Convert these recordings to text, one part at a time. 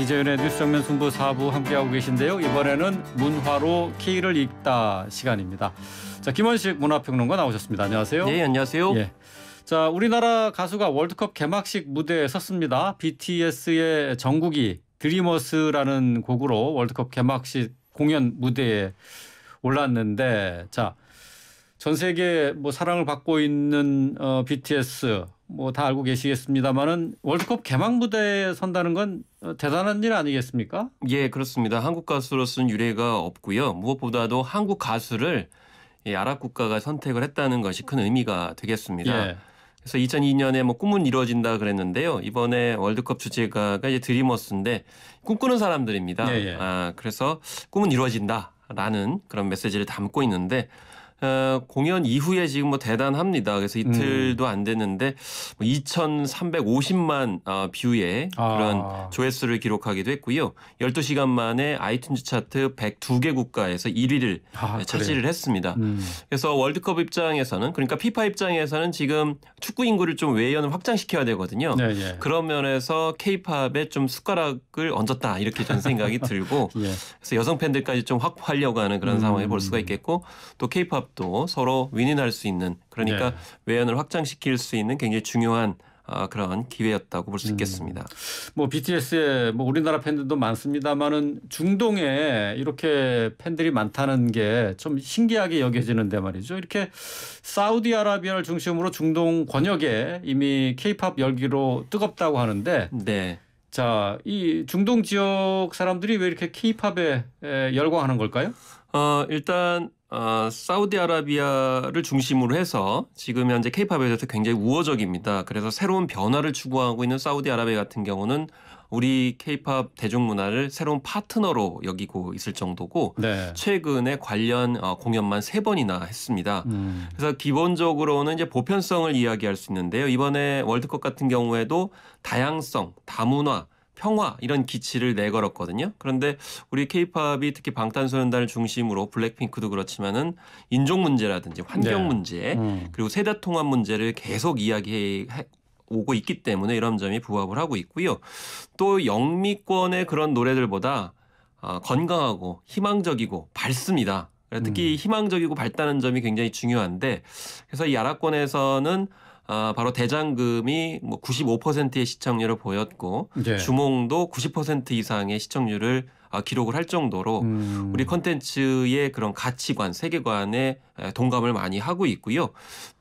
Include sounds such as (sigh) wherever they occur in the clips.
이재윤의 뉴스정면 승부 사부 함께하고 계신데요. 이번에는 문화로 K를 읽다 시간입니다. 자 김원식 문화평론가 나오셨습니다. 안녕하세요. 네, 안녕하세요. 예. 자 우리나라 가수가 월드컵 개막식 무대에 섰습니다. BTS의 정국이 드리머스라는 곡으로 월드컵 개막식 공연 무대에 올랐는데 자전 세계 뭐 사랑을 받고 있는 어, BTS 뭐 다 알고 계시겠습니다만은 월드컵 개막 무대에 선다는 건 어, 대단한 일 아니겠습니까? 예, 그렇습니다. 한국 가수로서는 유례가 없고요. 무엇보다도 한국 가수를 이 예, 아랍 국가가 선택을 했다는 것이 큰 의미가 되겠습니다. 예. 그래서 2002년에 뭐 꿈은 이루어진다 그랬는데요. 이번에 월드컵 주제가 이제 드리머스인데 꿈꾸는 사람들입니다. 예, 예, 아, 그래서 꿈은 이루어진다라는 그런 메시지를 담고 있는데 어, 공연 이후에 지금 뭐 대단합니다. 그래서 이틀도 음. 안 됐는데 뭐 2,350만 어, 뷰의 아. 그런 조회수를 기록하기도 했고요. 12시간 만에 아이튠즈 차트 102개 국가에서 1위를 아, 차지를 했습니다. 음. 그래서 월드컵 입장에서는 그러니까 피파 입장에서는 지금 축구 인구를 좀 외연을 확장시켜야 되거든요. 네, 네. 그런 면에서 케이팝에 좀 숟가락을 얹었다 이렇게 저는 생각이 들고 (laughs) 예. 그래서 여성 팬들까지 좀 확보하려고 하는 그런 음. 상황에 볼 수가 있겠고 또 케이팝 것도 서로 윈윈할 수 있는 그러니까 네. 외연을 확장시킬 수 있는 굉장히 중요한 아, 그런 기회였다고 볼수 음. 있겠습니다. 음. 뭐 BTS의 뭐 우리나라 팬들도 많습니다만은 중동에 이렇게 팬들이 많다는 게 좀 신기하게 여겨지는데 말이죠. 이렇게 사우디아라비아를 중심으로 중동 권역에 이미 케이팝 열기로 뜨겁다고 하는데 네. 자, 이 중동 지역 사람들이 왜 이렇게 케이팝에 열광하는 걸까요? 어, 일단 어, 사우디아라비아를 중심으로 해서 지금 현재 케이팝에 대해서 굉장히 우호적입니다. 그래서 새로운 변화를 추구하고 있는 사우디아라비아 같은 경우는 우리 케이팝 대중문화를 새로운 파트너로 여기고 있을 정도고 네. 최근에 관련 어, 공연만 세 번이나 했습니다. 음. 그래서 기본적으로는 이제 보편성을 이야기할 수 있는데요. 이번에 월드컵 같은 경우에도 다양성, 다문화 평화 이런 기치를 내걸었거든요. 그런데 우리 케이팝이 특히 방탄소년단을 중심으로 블랙핑크도 그렇지만은 인종 문제라든지 환경 네. 문제 네. 음. 그리고 세대 통합 문제를 계속 이야기해 오고 있기 때문에 이런 점이 부합을 하고 있고요. 또 영미권의 그런 노래들보다 아, 건강하고 희망적이고 밝습니다. 특히 음. 희망적이고 밝다는 점이 굉장히 중요한데 그래서 이 아라권에서는 아, 바로 대장금이 뭐 95%의 시청률을 보였고 예. 주몽도 90% 이상의 시청률을 아, 기록을 할 정도로 음. 우리 컨텐츠의 그런 가치관, 세계관에 동감을 많이 하고 있고요.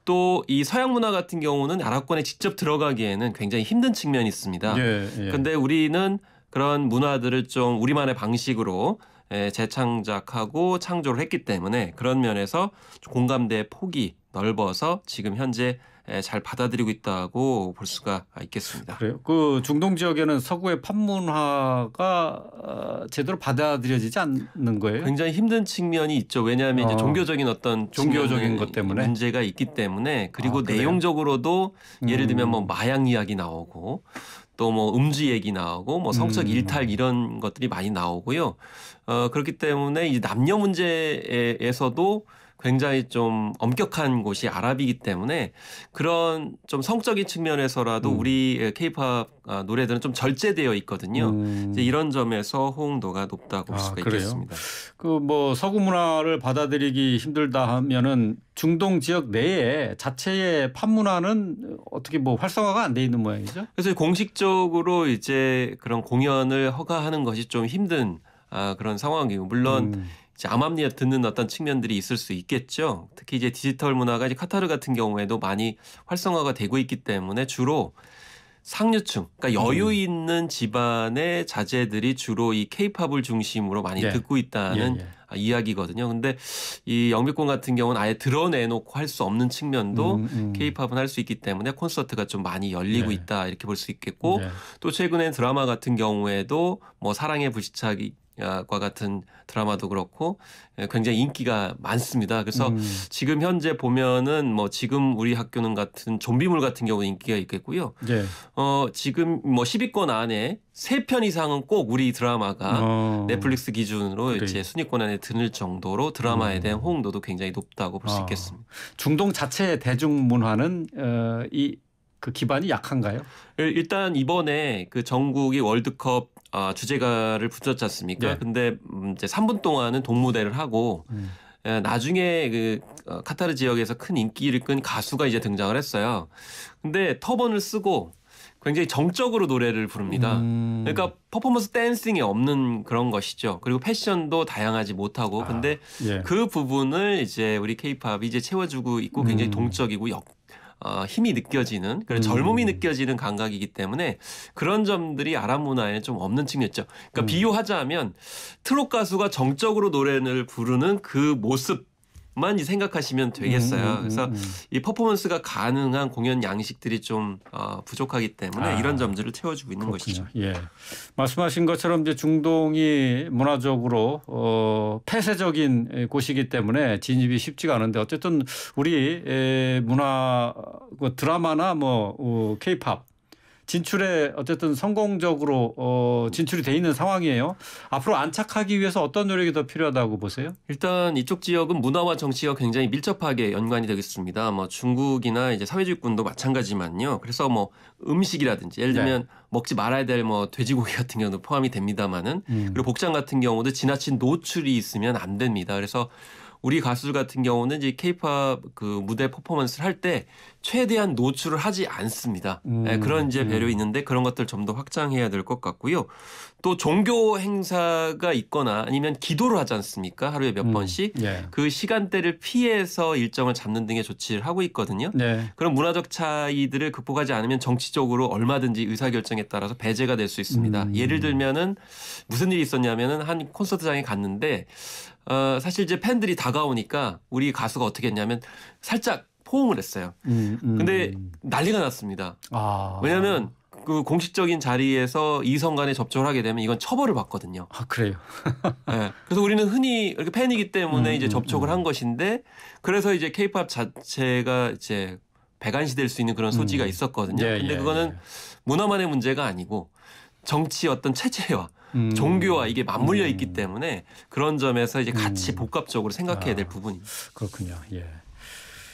또 이 서양 문화 같은 경우는 아랍권에 직접 들어가기에는 굉장히 힘든 측면이 있습니다. 그런데 예, 예. 우리는 그런 문화들을 좀 우리만의 방식으로 예, 재창작하고 창조를 했기 때문에 그런 면에서 공감대 폭이 넓어서 지금 현재 예, 잘 받아들이고 있다고 볼 수가 있겠습니다. 그래요. 그 중동 지역에는 서구의 판문화가 어, 제대로 받아들여지지 않는 거예요. 굉장히 힘든 측면이 있죠. 왜냐하면 어, 이제 종교적인 어떤 종교적인 것 때문에 문제가 있기 때문에 그리고 아, 내용적으로도 예를 들면 뭐 음. 마약 이야기 나오고 또뭐 음주 얘기 나오고 뭐 성적 음. 일탈 이런 것들이 많이 나오고요. 어, 그렇기 때문에 이제 남녀 문제에서도 굉장히 좀 엄격한 곳이 아랍이기 때문에 그런 좀 성적인 측면에서라도 음. 우리 케이팝 아, 노래들은 좀 절제되어 있거든요. 음. 이제 이런 점에서 호응도가 높다고 볼 아, 수가 아, 있겠습니다. 그 뭐 서구 문화를 받아들이기 힘들다 하면은 중동 지역 내에 자체의 팝 문화는 어떻게 뭐 활성화가 안 돼 있는 모양이죠? 그래서 공식적으로 이제 그런 공연을 허가하는 것이 좀 힘든 아, 그런 상황이고 물론 음. 암암리에 듣는 어떤 측면들이 있을 수 있겠죠. 특히 이제 디지털 문화가 이제 카타르 같은 경우에도 많이 활성화가 되고 있기 때문에 주로 상류층, 그러니까 음. 여유 있는 집안의 자제들이 주로 이 케이팝을 중심으로 많이 예. 듣고 있다는 예, 예. 아, 이야기거든요. 근데 이 영미권 같은 경우는 아예 드러내놓고 할 수 없는 측면도 케이팝은 음, 음. 할수 있기 때문에 콘서트가 좀 많이 열리고 예. 있다 이렇게 볼 수 있겠고 예. 또 최근엔 드라마 같은 경우에도 뭐 사랑의 부시착이 과 같은 드라마도 그렇고 예, 굉장히 인기가 많습니다. 그래서 음. 지금 현재 보면은 뭐 지금 우리 학교는 같은 좀비물 같은 경우 인기가 있겠고요. 예. 어 지금 뭐 10위권 안에 세 편 이상은 꼭 우리 드라마가 어. 넷플릭스 기준으로 그래. 이제 순위권 안에 드는 정도로 드라마에 대한 음. 호응도도 굉장히 높다고 볼수 어. 아. 있겠습니다. 중동 자체 대중문화는 어, 이그 기반이 약한가요? 일단 이번에 그 전국이 월드컵 아, 주제가를 붙였지 않습니까? 네. 근데 음, 이제 3분 동안은 동무대를 하고 음. 예, 나중에 그 어, 카타르 지역에서 큰 인기를 끈 가수가 이제 등장을 했어요. 근데 터번을 쓰고 굉장히 정적으로 노래를 부릅니다. 음. 그러니까 퍼포먼스 댄싱이 없는 그런 것이죠. 그리고 패션도 다양하지 못하고 아, 근데 예. 그 부분을 이제 우리 케이팝이 이제 채워주고 있고 굉장히 음. 동적이고 역 어, 힘이 느껴지는 그런 음. 젊음이 느껴지는 감각이기 때문에 그런 점들이 아랍 문화에좀 없는 측면이 있죠. 그러니까 음. 비유하자면 트롯 가수가 정적으로 노래를 부르는 그 모습 만 생각하시면 되겠어요. 음, 음, 음 그래서 음, 음, 이 퍼포먼스가 가능한 공연 양식들이 좀 어, 부족하기 때문에 아, 이런 점들을 채워주고 있는 그렇군요. 것이죠. 예, 말씀하신 것처럼 이제 중동이 문화적으로 어, 폐쇄적인 곳이기 때문에 진입이 쉽지가 않은데 어쨌든 우리 문화 그 드라마나 뭐 케이팝 진출에 어쨌든 성공적으로 어, 진출이 돼 있는 상황이에요. 앞으로 안착하기 위해서 어떤 노력이 더 필요하다고 보세요? 일단 이쪽 지역은 문화와 정치가 굉장히 밀접하게 연관이 되겠습니다. 뭐 중국이나 이제 사회주의군도 마찬가지만요. 그래서 뭐 음식이라든지 예를 들면 네. 먹지 말아야 될 뭐 돼지고기 같은 경우도 포함이 됩니다만은 음. 그리고 복장 같은 경우도 지나친 노출이 있으면 안 됩니다. 그래서 우리 가수 들 같은 경우는 이제 케이팝 그 무대 퍼포먼스를 할때 최대한 노출을 하지 않습니다. 예, 음, 네, 그런 이제 배려 음. 있는데 그런 것들 좀 더 확장해야 될 것 같고요. 또 종교 행사가 있거나 아니면 기도를 하지 않습니까? 하루에 몇 음, 번씩 예. 그 시간대를 피해서 일정을 잡는 등의 조치를 하고 있거든요. 네. 그런 문화적 차이들을 극복하지 않으면 정치적으로 얼마든지 의사결정에 따라서 배제가 될 수 있습니다. 음, 예를 들면은 무슨 일이 있었냐면은 한 콘서트장에 갔는데 어, 사실 이제 팬들이 다가오니까 우리 가수가 어떻게 했냐면 살짝 포옹을 했어요. 음, 음. 근데 난리가 났습니다. 아. 왜냐하면 그 공식적인 자리에서 이성 간에 접촉을 하게 되면 이건 처벌을 받거든요. 아 그래요. (laughs) 네. 그래서 우리는 흔히 이렇게 팬이기 때문에 음, 이제 음, 접촉을 음. 한 것인데 그래서 이제 케이팝 자체가 이제 배관시될 수 있는 그런 음. 소지가 있었거든요. 예, 근데 예, 그거는 예. 문화만의 문제가 아니고 정치 어떤 체제와 음. 종교와 이게 맞물려 있기 때문에 그런 점에서 이제 같이 복합적으로 생각해야 될 아, 부분입니다. 그렇군요. 예.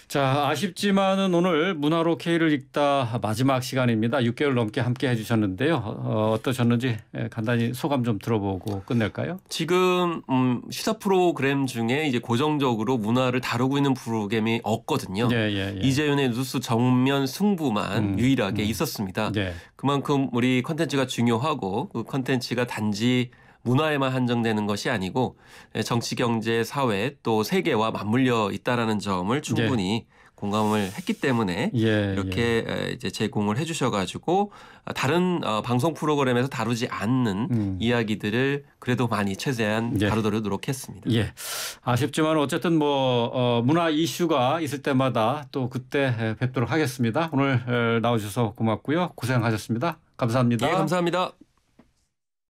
자, 아쉽지만은 오늘 문화로 K를 읽다 마지막 시간입니다. 6개월 넘게 함께 해주셨는데요. 어, 떠셨는지 예, 간단히 소감 좀 들어보고 끝낼까요? 지금 음, 시사 프로그램 중에 이제 고정적으로 문화를 다루고 있는 프로그램이 없거든요. 예, 예, 예. 이재윤의 뉴스 정면 승부만 음, 유일하게 음. 있었습니다. 네. 그만큼 우리 컨텐츠가 중요하고 그 컨텐츠가 단지 문화에만 한정되는 것이 아니고 예, 정치, 경제, 사회 또 세계와 맞물려 있다라는 점을 충분히 예. 공감을 했기 때문에 예, 이렇게 예. 이제 제공을 해주셔가지고 아, 다른 어, 방송 프로그램에서 다루지 않는 음. 이야기들을 그래도 많이 최대한 예. 다루도록 노력 했습니다. 예. 아쉽지만 어쨌든 뭐 어, 문화 이슈가 있을 때마다 또 그때 뵙도록 하겠습니다. 오늘 나오셔서 고맙고요. 고생하셨습니다. 감사합니다. 예, 감사합니다.